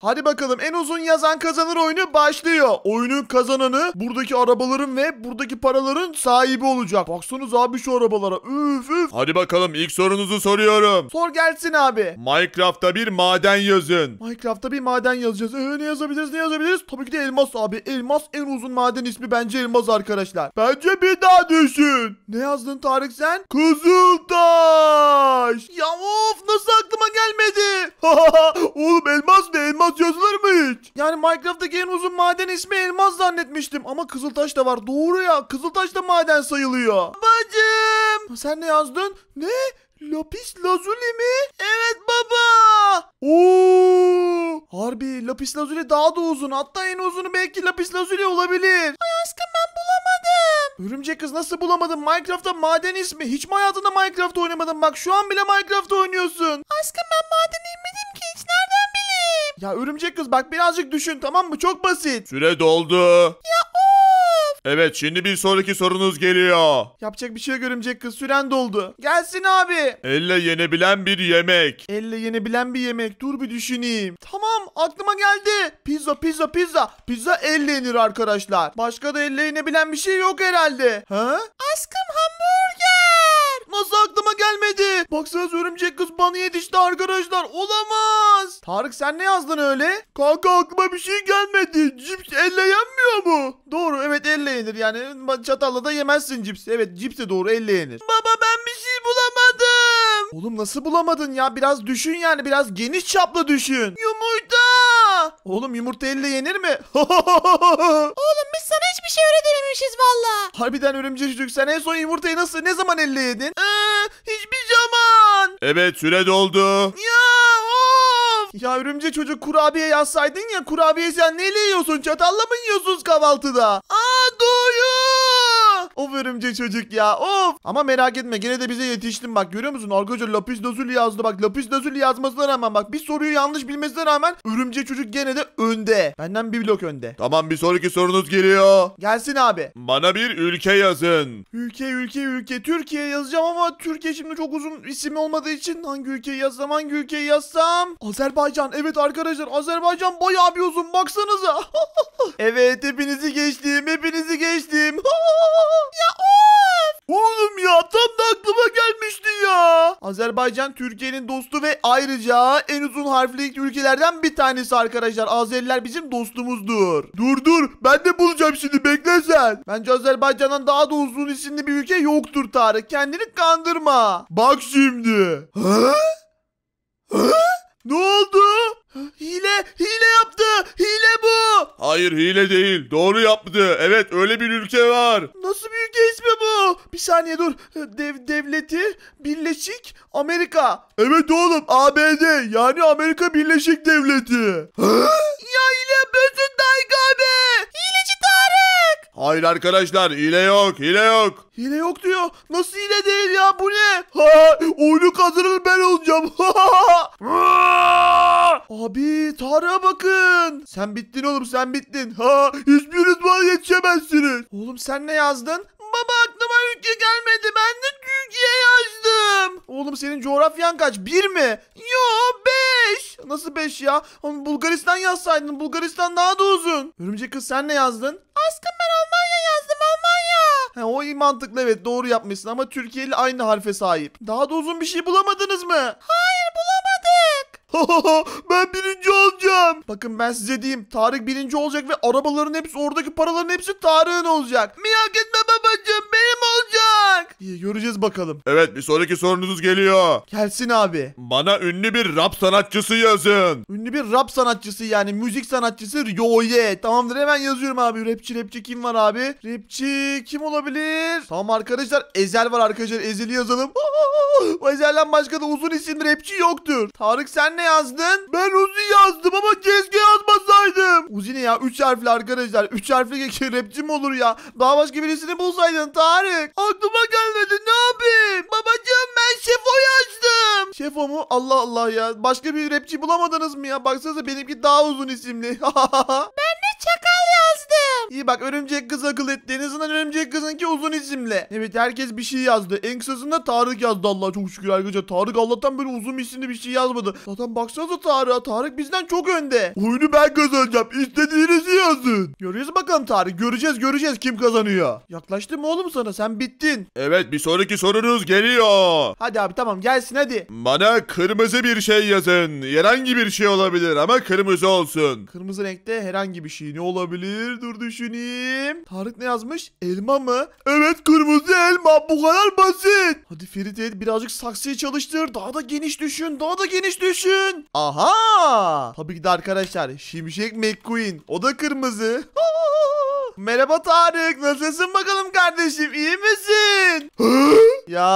Hadi bakalım en uzun yazan kazanır oyunu başlıyor. Oyunun kazananı buradaki arabaların ve buradaki paraların sahibi olacak. Baksanız abi şu arabalara. Üf üf. Hadi bakalım ilk sorunuzu soruyorum. Sor gelsin abi. Minecraft'ta bir maden yazın. Minecraft'ta bir maden yazacağız. Ee, ne yazabiliriz ne yazabiliriz? Tabii ki de elmas abi. Elmas en uzun maden ismi bence elmas arkadaşlar. Bence bir daha düşün. Ne yazdın Tarık sen? Kızıltaş. Ya of nasıl aklıma gelmedi? Oğlum elmas ne elmas? elmas yazılır mı hiç? Yani Minecraft'taki en uzun maden ismi elmas zannetmiştim. Ama kızıltaş da var. Doğru ya. Kızıltaş da maden sayılıyor. Babacım. Sen ne yazdın? Ne? Lapis lazuli mi? Evet baba. Oo! Harbi lapis lazuli daha da uzun. Hatta en uzunu belki lapis lazuli olabilir. Ay aşkım ben bulamadım. Örümcek kız nasıl bulamadın? Minecraft'ta maden ismi. Hiç mi hayatında Minecraft oynamadın? Bak şu an bile Minecraft oynuyorsun. Aşkım ben maden ilmini ya örümcek kız bak birazcık düşün tamam mı? Çok basit. Süre doldu. Ya of. Evet şimdi bir sonraki sorunuz geliyor. Yapacak bir şey yok örümcek kız süren doldu. Gelsin abi. Elle yenebilen bir yemek. Elle yenebilen bir yemek. Dur bir düşüneyim. Tamam aklıma geldi. Pizza pizza pizza. Pizza elle yenir arkadaşlar. Başka da elle yenebilen bir şey yok herhalde. Ha? Aşkım hamburger. Nasıl aklıma gelmedi? Baksanız örümcek kız bana yetişti arkadaşlar. Olamaz. Tarık sen ne yazdın öyle? Kanka aklıma bir şey gelmedi. Cips elle yenmiyor mu? Doğru evet elle yenir yani. Çatalla da yemezsin cips. Evet cips de doğru elle yenir. Baba ben bir şey bulamadım. Oğlum nasıl bulamadın ya? Biraz düşün yani. Biraz geniş çaplı düşün. Yumurta. Oğlum yumurta elle yenir mi? şey öğrenememişiz valla. Harbiden örümcek çocuk sen en son yumurtayı nasıl ne zaman elle yedin? Ee, hiçbir zaman. Evet süre doldu. Ya of. Ya örümcek çocuk kurabiye yazsaydın ya kurabiye sen neyle yiyorsun çatalla mı yiyorsunuz kahvaltıda? Aa doyum. Of örümcek çocuk ya of. Ama merak etme gene de bize yetiştin bak görüyor musun? Arkadaşlar lapis lazuli yazdı bak lapis lazuli yazmasına rağmen bak bir soruyu yanlış bilmesine rağmen örümcek çocuk gene de önde. Benden bir blok önde. Tamam bir sonraki sorunuz geliyor. Gelsin abi. Bana bir ülke yazın. Ülke ülke ülke Türkiye yazacağım ama Türkiye şimdi çok uzun isim olmadığı için hangi ülkeyi yazsam hangi ülkeyi yazsam? Azerbaycan evet arkadaşlar Azerbaycan bayağı bir uzun baksanıza. evet hepiniz Azerbaycan Türkiye'nin dostu ve ayrıca en uzun harfli ülkelerden bir tanesi arkadaşlar. Azeriler bizim dostumuzdur. Dur dur ben de bulacağım şimdi bekle sen. Bence Azerbaycan'dan daha da uzun isimli bir ülke yoktur Tarık. Kendini kandırma. Bak şimdi. Ha? Ha? Ne oldu? Hile, hile yaptı. Hile bu. Hayır hile değil. Doğru yaptı. Evet öyle bir ülke var. Nasıl bir ülke ismi bu? Bir saniye dur. Dev, devleti Birleşik Amerika. Evet oğlum ABD yani Amerika Birleşik Devleti. ya hile bütün Tayga Hayır arkadaşlar hile yok hile yok. Hile yok diyor. Nasıl hile değil ya bu ne? Ha, oyunu kazanan ben olacağım. Abi Tarık'a bakın. Sen bittin oğlum sen bittin. Ha hiçbiriniz bana yetişemezsiniz. Oğlum sen ne yazdın? Baba aklıma ülke gelmedi. Ben de Türkiye yazdım. Oğlum senin coğrafyan kaç? Bir mi? Yok 5. Nasıl 5 ya? Onu Bulgaristan yazsaydın. Bulgaristan daha da uzun. Örümcek kız sen ne yazdın? Aşkım ben Almanya yazdım Almanya. He, o iyi mantıklı evet doğru yapmışsın ama Türkiye ile aynı harfe sahip. Daha da uzun bir şey bulamadınız mı? Hayır bulamadık. ben birinci olacağım. Bakın ben size diyeyim. Tarık birinci olacak ve arabaların hepsi oradaki paraların hepsi Tarık'ın olacak. Merak etme babacığım benim olacak diye göreceğiz bakalım. Evet bir sonraki sorunuz geliyor. Gelsin abi. Bana ünlü bir rap sanatçısı yazın. Ünlü bir rap sanatçısı yani müzik sanatçısı Ryoye. Tamamdır hemen yazıyorum abi. Rapçi rapçi kim var abi? Rapçi kim olabilir? Tamam arkadaşlar Ezel var arkadaşlar. Ezel'i yazalım. Ezel'den başka da uzun isim rapçi yoktur. Tarık sen ne yazdın? Ben Uzi yazdım ama keşke yazmasaydım. Uzi ne ya? üç harfli arkadaşlar. üç harfli rapçi mi olur ya? Daha başka birisini bulsaydın Tarık. Aklıma geldi gelmedi ne yapayım? Babacığım ben şefoyu yazdım Şefo mu? Allah Allah ya. Başka bir rapçi bulamadınız mı ya? Baksanıza benimki daha uzun isimli. ben ne çakal yazdım. Buradayım. İyi bak örümcek kız akıl etti. En azından örümcek kızınki uzun isimli. Evet herkes bir şey yazdı. En kısasında Tarık yazdı Allah çok şükür arkadaşlar. Tarık Allah'tan böyle uzun isimli bir şey yazmadı. Zaten baksanıza Tarık'a. Tarık bizden çok önde. Oyunu ben kazanacağım. İstediğinizi yazın. Göreceğiz bakalım Tarık. Göreceğiz göreceğiz kim kazanıyor. Yaklaştım oğlum sana sen bittin. Evet bir sonraki sorunuz geliyor. Hadi abi tamam gelsin hadi. Bana kırmızı bir şey yazın. Herhangi bir şey olabilir ama kırmızı olsun. Kırmızı renkte herhangi bir şey ne olabilir? Dur Dur düşüneyim. Tarık ne yazmış? Elma mı? Evet kırmızı elma. Bu kadar basit. Hadi Feride birazcık saksıyı çalıştır. Daha da geniş düşün. Daha da geniş düşün. Aha. Tabii ki de arkadaşlar Şimşek McQueen. O da kırmızı. Merhaba Tarık. Nasılsın bakalım kardeşim? İyi misin? ya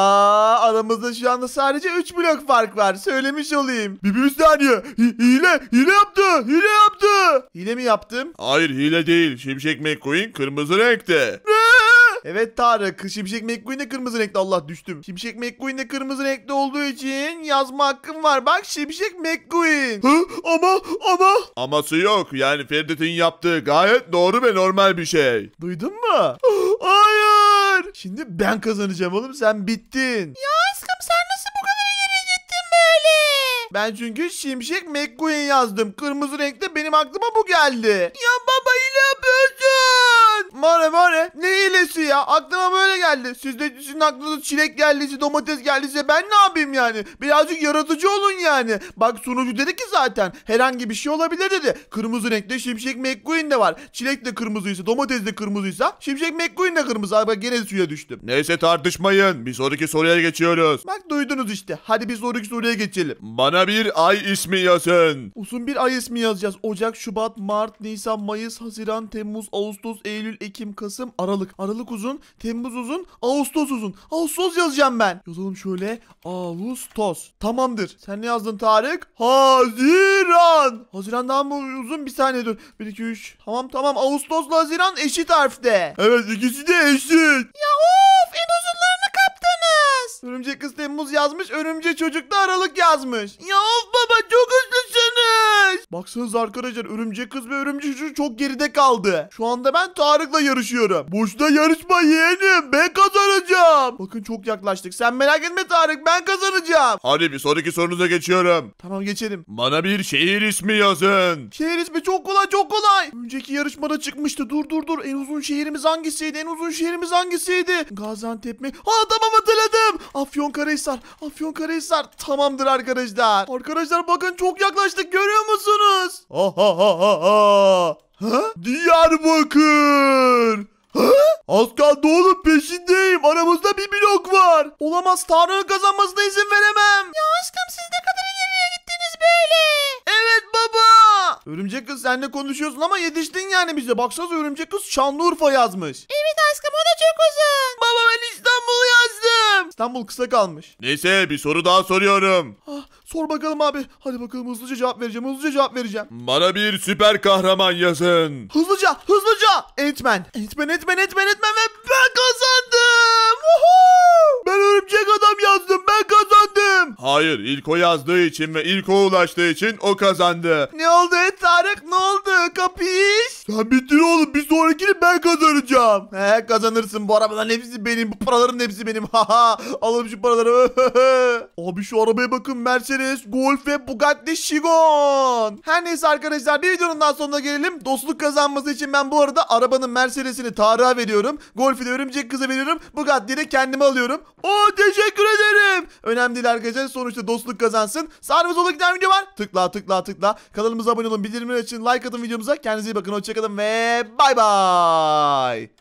aramızda şu anda sadece 3 blok fark var. Söylemiş olayım. Bir, bir saniye. Hi- hile. Hile yaptı. Hile yaptı. Hile mi yaptım? Hayır hile değil. Şimşek McQueen kırmızı renkte. Ne? Evet Tarık. Şimşek McQueen de kırmızı renkli. Allah düştüm. Şimşek McQueen de kırmızı renkli olduğu için yazma hakkım var. Bak Şimşek McQueen. Hı? Ama ama. Aması yok. Yani Feridet'in yaptığı gayet doğru ve normal bir şey. Duydun mu? Hayır. Şimdi ben kazanacağım oğlum. Sen bittin. Ya aşkım sen nasıl bu kadar ileri gittin böyle? Ben çünkü Şimşek McQueen yazdım. Kırmızı renkte benim aklıma bu geldi. Ya baba Mare mare ne iyilesi ya aklıma böyle geldi. Sizde sizin aklınıza çilek geldiyse domates geldiyse ben ne yapayım yani? Birazcık yaratıcı olun yani. Bak sunucu dedi ki zaten herhangi bir şey olabilir dedi. Kırmızı renkte Şimşek McQueen de var. Çilek de kırmızıysa domates de kırmızıysa Şimşek McQueen de kırmızı. Abi bak gene suya düştüm. Neyse tartışmayın bir sonraki soruya geçiyoruz. Bak duydunuz işte hadi bir sonraki soruya geçelim. Bana bir ay ismi yazın. Uzun bir ay ismi yazacağız. Ocak, Şubat, Mart, Nisan, Mayıs, Haziran, Temmuz, Ağustos, Eylül, Ekim, Kasım, Aralık. Aralık uzun, Temmuz uzun, Ağustos uzun. Ağustos yazacağım ben. Yazalım şöyle. Ağustos. Tamamdır. Sen ne yazdın Tarık? Haziran. Haziran Haziran'dan mı uzun? Bir saniye dur. 1, 2, 3. Tamam tamam. Ağustos'la Haziran eşit harfte. Evet ikisi de eşit. Ya of en uzunlarını kaptınız. Örümcek kız Temmuz yazmış. Örümcek çocuk da Aralık yazmış. Ya of baba çok hızlı Baksanıza arkadaşlar örümcek kız ve örümcek çocuk çok geride kaldı. Şu anda ben Tarık'la yarışıyorum. Boşta yarışma yeğenim. Ben kazanacağım. Bakın çok yaklaştık. Sen merak etme Tarık ben kazanacağım. Hadi bir sonraki sorunuza geçiyorum. Tamam geçelim. Bana bir şehir ismi yazın. Şehir ismi çok kolay çok kolay. Önceki yarışmada çıkmıştı. Dur dur dur. En uzun şehrimiz hangisiydi? En uzun şehrimiz hangisiydi? Gaziantep mi? Ha tamam hatırladım. Afyonkarahisar. Afyonkarahisar. Tamamdır arkadaşlar. Arkadaşlar bakın çok yaklaştık. Görüyor musunuz? musunuz? Diyarbakır. Ha? Az kaldı peşindeyim. Aramızda bir blok var. Olamaz Tarık'ın kazanmasına izin veremem. Ya aşkım siz ne kadar ileriye gittiniz böyle. Evet baba. Örümcek kız senle konuşuyorsun ama yetiştin yani bize. Baksanıza örümcek kız Şanlıurfa yazmış. Evet aşkım o da çok uzun. Baba ben İstanbul yazdım. İstanbul kısa kalmış. Neyse bir soru daha soruyorum. Ah, Sor bakalım abi. Hadi bakalım hızlıca cevap vereceğim. Hızlıca cevap vereceğim. Bana bir süper kahraman yazın. Hızlıca, hızlıca. Ant-Man. Ant-Man, Ant-Man, Ant-Man, Ant-Man ve ben kazandım. Woohoo! Ben örümcek adam yazdım. Ben kazandım. Hayır, ilk o yazdığı için ve ilk o ulaştığı için o kazandı. Ne oldu Tarık? Ne oldu? Kapıyı sen bitir oğlum bir sonrakini ben kazanacağım. He kazanırsın bu arabaların hepsi benim. Bu paraların hepsi benim. Haha alalım şu paraları. Abi şu arabaya bakın Mercedes, Golf ve Bugatti Chigon. Her neyse arkadaşlar bir videonun daha sonuna gelelim. Dostluk kazanması için ben bu arada arabanın Mercedes'ini Tarık'a veriyorum. Golf'i de Örümcek kızı veriyorum. Bugatti'yi de kendime alıyorum. Oo teşekkür ederim. Önemli değil arkadaşlar sonuçta dostluk kazansın. Sağ ve solda giden video var. Tıkla tıkla tıkla. Kanalımıza abone olun. Bildirimler için like atın videomuza. Kendinize iyi bakın. Hoşçakalın. けどめバイバイ